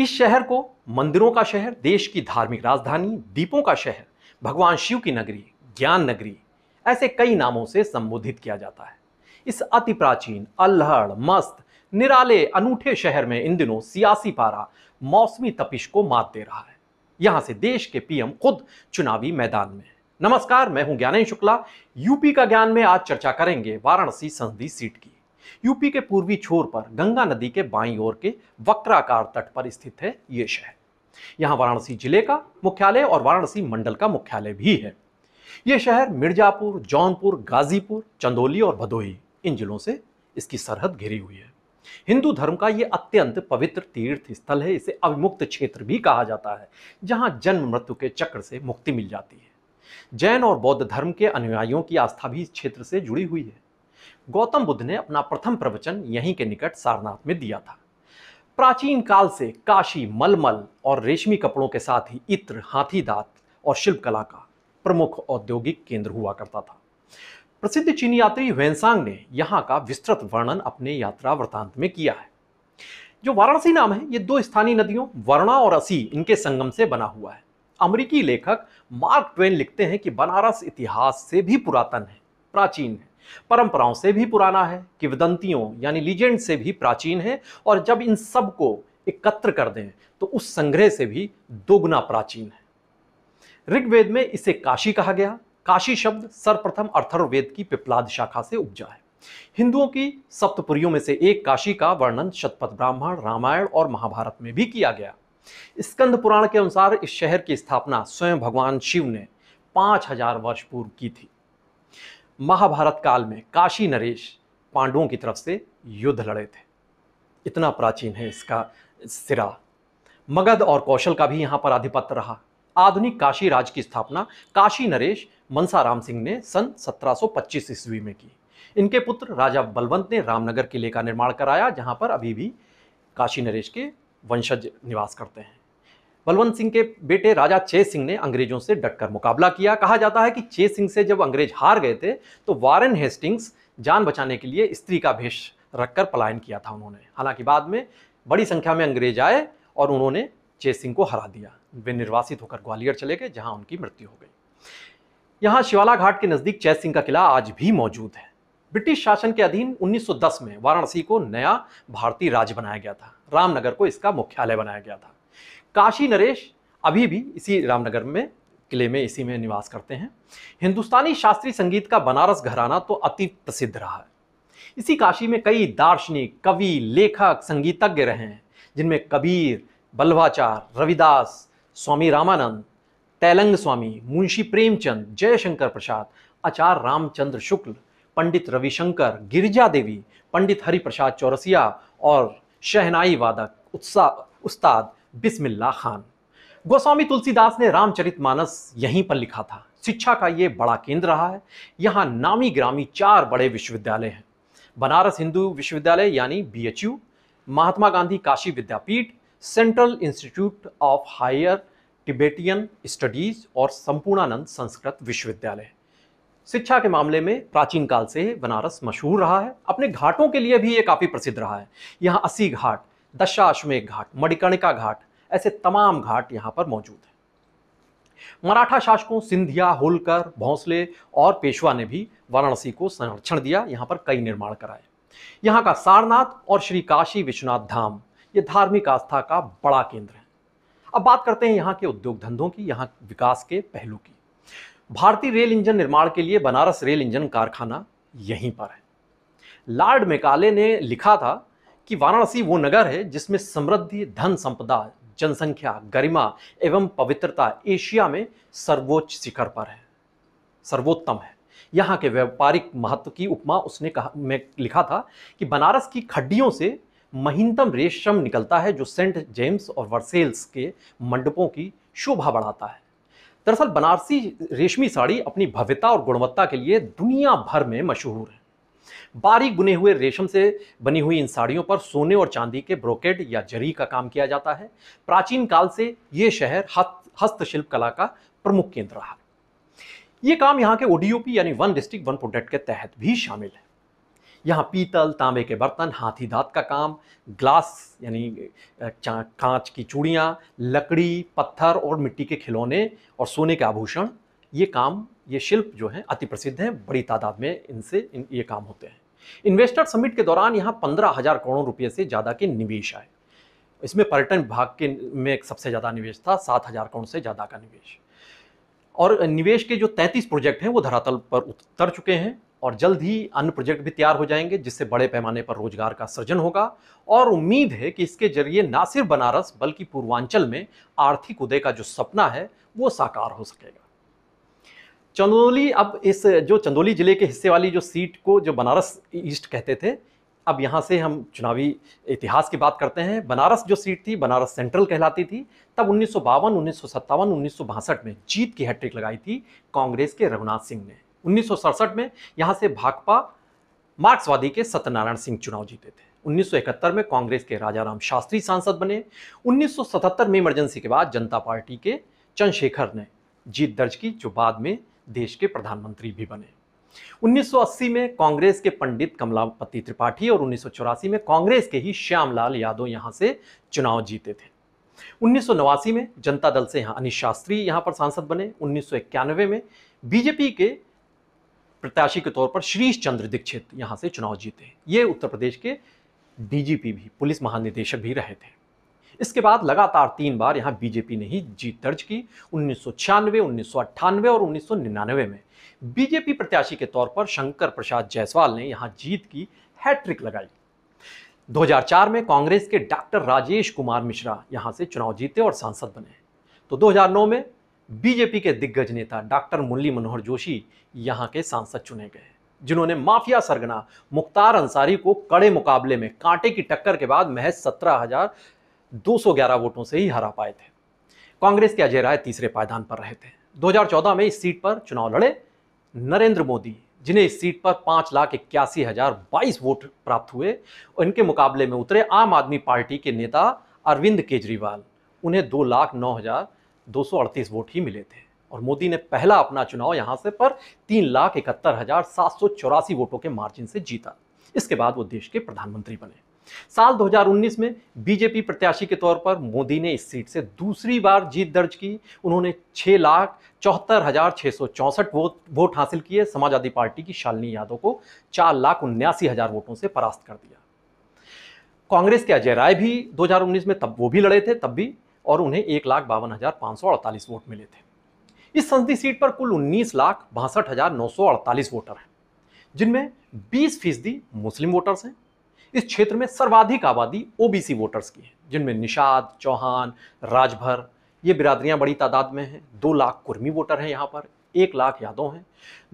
इस शहर को मंदिरों का शहर देश की धार्मिक राजधानी दीपों का शहर भगवान शिव की नगरी ज्ञान नगरी ऐसे कई नामों से संबोधित किया जाता है इस अति प्राचीन अल्हड़ मस्त निराले अनूठे शहर में इन दिनों सियासी पारा मौसमी तपिश को मात दे रहा है यहां से देश के पीएम खुद चुनावी मैदान में नमस्कार मैं हूं ज्ञानेश शुक्ला यूपी का ज्ञान में आज चर्चा करेंगे वाराणसी संसदीय सीट की यूपी के पूर्वी छोर पर गंगा नदी के बाई ओर के वक्राकार तट पर स्थित है ये शहर यहाँ वाराणसी जिले का मुख्यालय और वाराणसी मंडल का मुख्यालय भी है ये शहर मिर्जापुर जौनपुर गाजीपुर चंदौली और भदोही इन जिलों से इसकी सरहद घिरी हुई है हिंदू धर्म का यह अत्यंत पवित्र तीर्थ स्थल है इसे अविमुक्त क्षेत्र भी कहा जाता है जहां जन्म मृत्यु के चक्र से मुक्ति मिल जाती है जैन और बौद्ध धर्म के अनुयायियों की आस्था भी इस क्षेत्र से जुड़ी हुई है गौतम बुद्ध ने अपना प्रथम प्रवचन यहीं के निकट सारनाथ में दिया था प्राचीन काल से काशी मलमल और रेशमी कपड़ों के साथ ही इत्र हाथी दांत और शिल्पकला का प्रमुख औद्योगिक केंद्र हुआ करता था प्रसिद्ध चीनी यात्री वेनसांग ने यहाँ का विस्तृत वर्णन अपने यात्रा वृतांत में किया है जो वाराणसी नाम है ये दो स्थानीय नदियों वर्णा और असी इनके संगम से बना हुआ है अमरीकी लेखक मार्क ट्वेन लिखते हैं कि बनारस इतिहास से भी पुरातन है प्राचीन है परंपराओं से भी पुराना है किवदंतियों यानी लीजेंड से भी प्राचीन है और जब इन सब को एकत्र कर दें तो उस संग्रह से भी दोगुना प्राचीन है ऋग्वेद में इसे काशी कहा गया काशी शब्द सर्वप्रथम अर्थर्वेद की पिपलाद शाखा से उपजा है हिंदुओं की सप्तपुरियों में से एक काशी का वर्णन शतपथ ब्राह्मण रामायण और महाभारत में भी किया गया स्कंद पुराण के अनुसार इस शहर की स्थापना स्वयं भगवान शिव ने पांच हजार वर्ष पूर्व की थी महाभारत काल में काशी नरेश पांडवों की तरफ से युद्ध लड़े थे इतना प्राचीन है इसका सिरा मगध और कौशल का भी यहाँ पर आधिपत्य रहा आधुनिक काशी राज की स्थापना काशी नरेश मनसा राम सिंह ने सन 1725 ईस्वी में की इनके पुत्र राजा बलवंत ने रामनगर किले का निर्माण कराया जहाँ पर अभी भी काशी नरेश के वंशज निवास करते हैं बलवंत सिंह के बेटे राजा चे सिंह ने अंग्रेजों से डटकर मुकाबला किया कहा जाता है कि चे सिंह से जब अंग्रेज हार गए थे तो वारन हेस्टिंग्स जान बचाने के लिए स्त्री का भेष रखकर पलायन किया था उन्होंने हालांकि बाद में बड़ी संख्या में अंग्रेज आए और उन्होंने चे सिंह को हरा दिया वे निर्वासित होकर ग्वालियर चले गए जहां उनकी मृत्यु हो गई यहाँ शिवाला घाट के नज़दीक चे सिंह का किला आज भी मौजूद है ब्रिटिश शासन के अधीन 1910 में वाराणसी को नया भारतीय राज्य बनाया गया था रामनगर को इसका मुख्यालय बनाया गया था काशी नरेश अभी भी इसी रामनगर में किले में इसी में निवास करते हैं हिंदुस्तानी शास्त्रीय संगीत का बनारस घराना तो अति प्रसिद्ध रहा है इसी काशी में कई दार्शनिक कवि लेखक संगीतज्ञ रहे हैं जिनमें कबीर बल्भाचार रविदास स्वामी रामानंद तैलंग स्वामी मुंशी प्रेमचंद जयशंकर प्रसाद आचार्य रामचंद्र शुक्ल पंडित रविशंकर गिरिजा देवी पंडित हरिप्रसाद चौरसिया और शहनाई वादक उत्साह उस्ताद बिस्मिल्ला खान गोस्वामी तुलसीदास ने रामचरितमानस यहीं पर लिखा था शिक्षा का ये बड़ा केंद्र रहा है यहाँ नामी ग्रामी चार बड़े विश्वविद्यालय हैं बनारस हिंदू विश्वविद्यालय यानी BHU Mahatma Gandhi Kashi Vidyapith central institute of higher Tibetan studies और संपूर्णानंद संस्कृत विश्वविद्यालय शिक्षा के मामले में प्राचीन काल से बनारस मशहूर रहा है अपने घाटों के लिए भी ये काफ़ी प्रसिद्ध रहा है यहाँ अस्सी घाट दशाश्वमेघ घाट मणिकर्णिका घाट ऐसे तमाम घाट यहाँ पर मौजूद हैं मराठा शासकों सिंधिया होलकर भोंसले और पेशवा ने भी वाराणसी को संरक्षण दिया यहाँ पर कई निर्माण कराए यहाँ का सारनाथ और श्री काशी विश्वनाथ धाम ये धार्मिक आस्था का बड़ा केंद्र है अब बात करते हैं यहाँ के उद्योग धंधों की यहाँ विकास के पहलू की भारतीय रेल इंजन निर्माण के लिए बनारस रेल इंजन कारखाना यहीं पर है लार्ड मेकाले ने लिखा था कि वाराणसी वो नगर है जिसमें समृद्धि धन संपदा जनसंख्या गरिमा एवं पवित्रता एशिया में सर्वोच्च शिखर पर है सर्वोत्तम है यहाँ के व्यापारिक महत्व की उपमा उसने कहा में लिखा था कि बनारस की खड्डियों से महीनतम रेशम निकलता है जो सेंट जेम्स और वर्सेल्स के मंडपों की शोभा बढ़ाता है दरअसल बनारसी रेशमी साड़ी अपनी भव्यता और गुणवत्ता के लिए दुनिया भर में मशहूर है बारीक बुने हुए रेशम से बनी हुई इन साड़ियों पर सोने और चांदी के ब्रोकेड या जरी का काम किया जाता है प्राचीन काल से ये शहर हस्तशिल्प कला का प्रमुख केंद्र रहा ये काम यहाँ के ओडीओपी यानी वन डिस्ट्रिक्ट वन प्रोडक्ट के तहत भी शामिल है यहाँ पीतल तांबे के बर्तन हाथी दांत का काम ग्लास यानी कांच की चूड़ियाँ लकड़ी पत्थर और मिट्टी के खिलौने और सोने के आभूषण ये काम ये शिल्प जो हैं अति प्रसिद्ध हैं बड़ी तादाद में इनसे इन ये काम होते हैं इन्वेस्टर समिट के दौरान यहाँ पंद्रह हज़ार करोड़ रुपये से ज़्यादा के निवेश आए इसमें पर्यटन विभाग के में सबसे ज़्यादा निवेश था सात हज़ार करोड़ से ज़्यादा का निवेश और निवेश के जो तैंतीस प्रोजेक्ट हैं वो धरातल पर उतर चुके हैं और जल्द ही अन्य प्रोजेक्ट भी तैयार हो जाएंगे जिससे बड़े पैमाने पर रोजगार का सृजन होगा और उम्मीद है कि इसके जरिए ना सिर्फ बनारस बल्कि पूर्वांचल में आर्थिक उदय का जो सपना है वो साकार हो सकेगा चंदौली अब इस जो चंदौली ज़िले के हिस्से वाली जो सीट को जो बनारस ईस्ट कहते थे अब यहाँ से हम चुनावी इतिहास की बात करते हैं बनारस जो सीट थी बनारस सेंट्रल कहलाती थी तब उन्नीस सौ बावन उन्नीस सौ सत्तावन उन्नीस में जीत की हैट्रिक लगाई थी कांग्रेस के रघुनाथ सिंह ने उन्नीस में यहाँ से भाकपा मार्क्सवादी के सत्यनारायण सिंह चुनाव जीते थे 1971 में कांग्रेस के राजाराम शास्त्री सांसद बने 1977 में इमरजेंसी के बाद जनता पार्टी के चंद्रशेखर ने जीत दर्ज की जो बाद में देश के प्रधानमंत्री भी बने 1980 में कांग्रेस के पंडित कमलापति त्रिपाठी और उन्नीस में कांग्रेस के ही श्यामलाल यादव यहाँ से चुनाव जीते थे उन्नीस में जनता दल से यहाँ अनिश शास्त्री यहाँ पर सांसद बने उन्नीस में बीजेपी के प्रत्याशी के तौर पर श्रीश चंद्र दीक्षित यहाँ से चुनाव जीते ये उत्तर प्रदेश के डीजीपी भी पुलिस महानिदेशक भी रहे थे इसके बाद लगातार तीन बार यहाँ बीजेपी ने ही जीत दर्ज की उन्नीस सौ और उन्नीस में बीजेपी प्रत्याशी के तौर पर शंकर प्रसाद जायसवाल ने यहाँ जीत की हैट्रिक लगाई 2004 में कांग्रेस के डॉक्टर राजेश कुमार मिश्रा यहां से चुनाव जीते और सांसद बने तो 2009 में बीजेपी के दिग्गज नेता डॉक्टर मुरली मनोहर जोशी यहां के सांसद चुने गए जिन्होंने माफिया सरगना मुख्तार अंसारी को कड़े मुकाबले में कांटे की टक्कर के बाद महज सत्रह हजार 211 वोटों से ही हरा पाए थे कांग्रेस के अजय राय तीसरे पायदान पर रहे थे 2014 में इस सीट पर चुनाव लड़े नरेंद्र मोदी जिन्हें इस सीट पर पांच लाख इक्यासी हजार बाईस वोट प्राप्त हुए इनके मुकाबले में उतरे आम आदमी पार्टी के नेता अरविंद केजरीवाल उन्हें दो लाख नौ हजार दो सौ अड़तीस वोट ही मिले थे और मोदी ने पहला अपना चुनाव यहाँ से पर तीन लाख इकहत्तर हजार सात सौ चौरासी वोटों के मार्जिन से जीता इसके बाद वो देश के प्रधानमंत्री बने साल 2019 में बीजेपी प्रत्याशी के तौर पर मोदी ने इस सीट से दूसरी बार जीत दर्ज की उन्होंने छह लाख चौहत्तर हजार छह सौ चौंसठ वोट वोट हासिल किए समाजवादी पार्टी की शालिनी यादव को चार लाख उन्यासी हजार वोटों से परास्त कर दिया कांग्रेस के अजय राय भी 2019 में तब वो भी लड़े थे तब भी और उन्हें एक लाख बावन हजार पांच सौ अड़तालीस वोट मिले थे इस संसदीय सीट पर कुल उन्नीस लाख बासठ हजार नौ सौ अड़तालीस वोटर हैं जिनमें बीस फीसदी मुस्लिम वोटर्स हैं इस क्षेत्र में सर्वाधिक आबादी ओबीसी वोटर्स की है जिनमें निषाद चौहान राजभर ये बिरादरियां बड़ी तादाद में हैं दो लाख कुर्मी वोटर हैं यहाँ पर एक लाख यादव हैं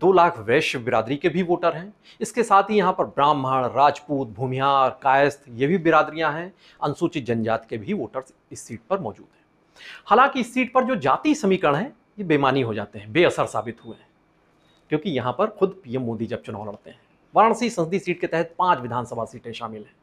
दो लाख वैश्य बिरादरी के भी वोटर हैं इसके साथ ही यहाँ पर ब्राह्मण राजपूत भूमिहार कायस्थ ये भी बिरादरियाँ हैं अनुसूचित जनजाति के भी वोटर्स इस सीट पर मौजूद हैं हालांकि इस सीट पर जो जाति समीकरण है ये बेमानी हो जाते हैं बेअसर साबित हुए हैं क्योंकि यहाँ पर खुद पीएम मोदी जब चुनाव लड़ते हैं वाराणसी संसदीय सीट के तहत पांच विधानसभा सीटें शामिल हैं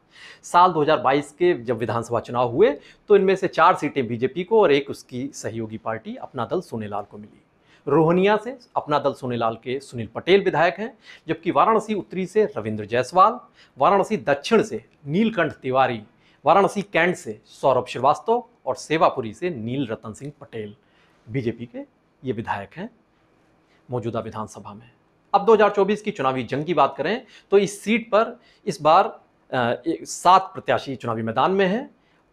साल 2022 के जब विधानसभा चुनाव हुए तो इनमें से चार सीटें बीजेपी को और एक उसकी सहयोगी पार्टी अपना दल सोनेलाल को मिली रोहनिया से अपना दल सोनेलाल के सुनील पटेल विधायक हैं जबकि वाराणसी उत्तरी से रविंद्र जायसवाल वाराणसी दक्षिण से नीलकंठ तिवारी वाराणसी कैंट से सौरभ श्रीवास्तव और सेवापुरी से नील रतन सिंह पटेल बीजेपी के ये विधायक हैं मौजूदा विधानसभा में अब 2024 की चुनावी जंग की बात करें तो इस सीट पर इस बार सात प्रत्याशी चुनावी मैदान में हैं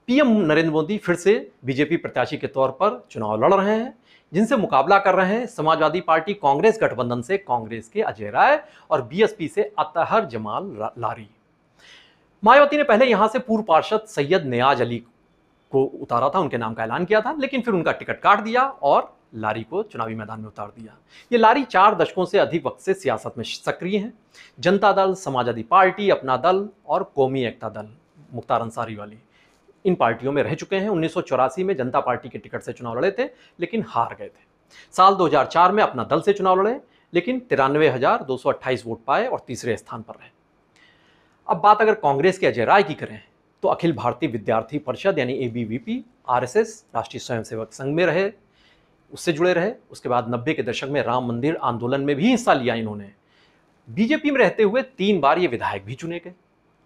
पीएम नरेंद्र मोदी फिर से बीजेपी प्रत्याशी के तौर पर चुनाव लड़ रहे हैं जिनसे मुकाबला कर रहे हैं समाजवादी पार्टी कांग्रेस गठबंधन से कांग्रेस के अजय राय और बीएसपी से अतहर जमाल लारी मायावती ने पहले यहां से पूर्व पार्षद सैयद नयाज अली को उतारा था उनके नाम का ऐलान किया था लेकिन फिर उनका टिकट काट दिया और लारी को चुनावी मैदान में उतार दिया ये लारी चार दशकों से अधिक वक्त से सियासत में सक्रिय हैं जनता दल समाजवादी पार्टी अपना दल और कौमी एकता दल मुख्तार अंसारी वाली इन पार्टियों में रह चुके हैं उन्नीस में जनता पार्टी के टिकट से चुनाव लड़े थे लेकिन हार गए थे साल 2004 में अपना दल से चुनाव लड़े लेकिन तिरानवे वोट पाए और तीसरे स्थान पर रहे अब बात अगर कांग्रेस के अजय राय की करें तो अखिल भारतीय विद्यार्थी परिषद यानी A B V P R S S Rashtriya Swayamsevak संघ में रहे उससे जुड़े रहे उसके बाद नब्बे के दशक में राम मंदिर आंदोलन में भी हिस्सा लिया इन्होंने बीजेपी में रहते हुए तीन बार ये विधायक भी चुने गए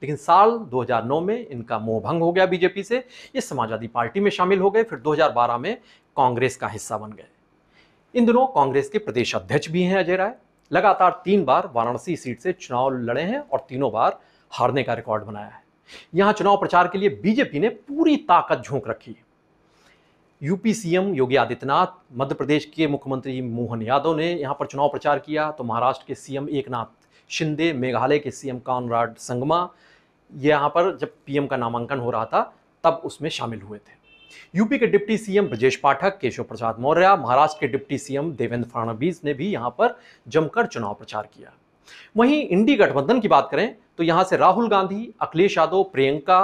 लेकिन साल 2009 में इनका मोह भंग हो गया बीजेपी से ये समाजवादी पार्टी में शामिल हो गए फिर 2012 में कांग्रेस का हिस्सा बन गए इन दिनों कांग्रेस के प्रदेश अध्यक्ष भी हैं अजय राय लगातार तीन बार वाराणसी सीट से चुनाव लड़े हैं और तीनों बार हारने का रिकॉर्ड बनाया है यहाँ चुनाव प्रचार के लिए बीजेपी ने पूरी ताकत झोंक रखी है यूपी सीएम योगी आदित्यनाथ मध्य प्रदेश के मुख्यमंत्री मोहन यादव ने यहाँ पर चुनाव प्रचार किया तो महाराष्ट्र के सीएम एकनाथ शिंदे मेघालय के सीएम कानराड संगमा ये यहाँ पर जब पीएम का नामांकन हो रहा था तब उसमें शामिल हुए थे यूपी के डिप्टी सीएम ब्रजेश पाठक केशव प्रसाद मौर्य महाराष्ट्र के डिप्टी सीएम देवेंद्र फडणवीस ने भी यहाँ पर जमकर चुनाव प्रचार किया वहीं इंडी गठबंधन की बात करें तो यहाँ से राहुल गांधी अखिलेश यादव प्रियंका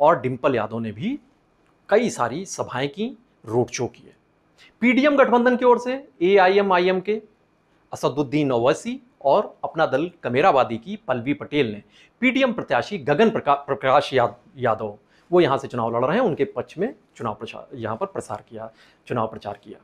और डिम्पल यादव ने भी कई सारी सभाएं की रोड शो किए पीडीएम गठबंधन की ओर से एआईएमआईएम के असदुद्दीन अवैसी और अपना दल कमेराबादी की पल्लवी पटेल ने पीडीएम प्रत्याशी गगन प्रकाश याद, यादव वो यहाँ से चुनाव लड़ रहे हैं उनके पक्ष में चुनाव प्रचार यहाँ पर प्रसार किया चुनाव प्रचार किया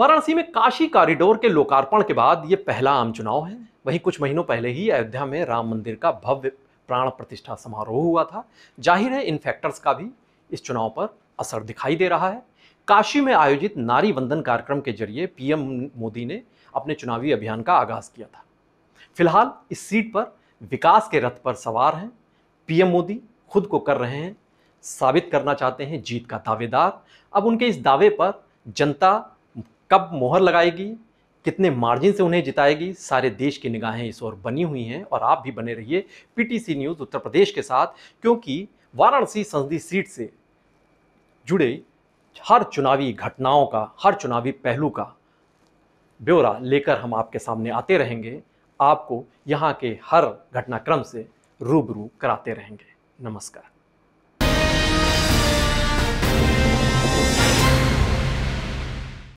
वाराणसी में काशी कॉरिडोर के लोकार्पण के बाद ये पहला आम चुनाव है वहीं कुछ महीनों पहले ही अयोध्या में राम मंदिर का भव्य प्राण प्रतिष्ठा समारोह हुआ था जाहिर है इन फैक्टर्स का भी इस चुनाव पर असर दिखाई दे रहा है काशी में आयोजित नारी वंदन कार्यक्रम के जरिए पीएम मोदी ने अपने चुनावी अभियान का आगाज किया था फिलहाल इस सीट पर विकास के रथ पर सवार हैं पीएम मोदी खुद को कर रहे हैं साबित करना चाहते हैं जीत का दावेदार अब उनके इस दावे पर जनता कब मोहर लगाएगी कितने मार्जिन से उन्हें जिताएगी सारे देश की निगाहें इस ओर बनी हुई हैं और आप भी बने रहिए पीटीसी न्यूज़ उत्तर प्रदेश के साथ क्योंकि वाराणसी संसदीय सीट से जुड़े हर चुनावी घटनाओं का हर चुनावी पहलू का ब्यौरा लेकर हम आपके सामने आते रहेंगे आपको यहाँ के हर घटनाक्रम से रूबरू कराते रहेंगे नमस्कार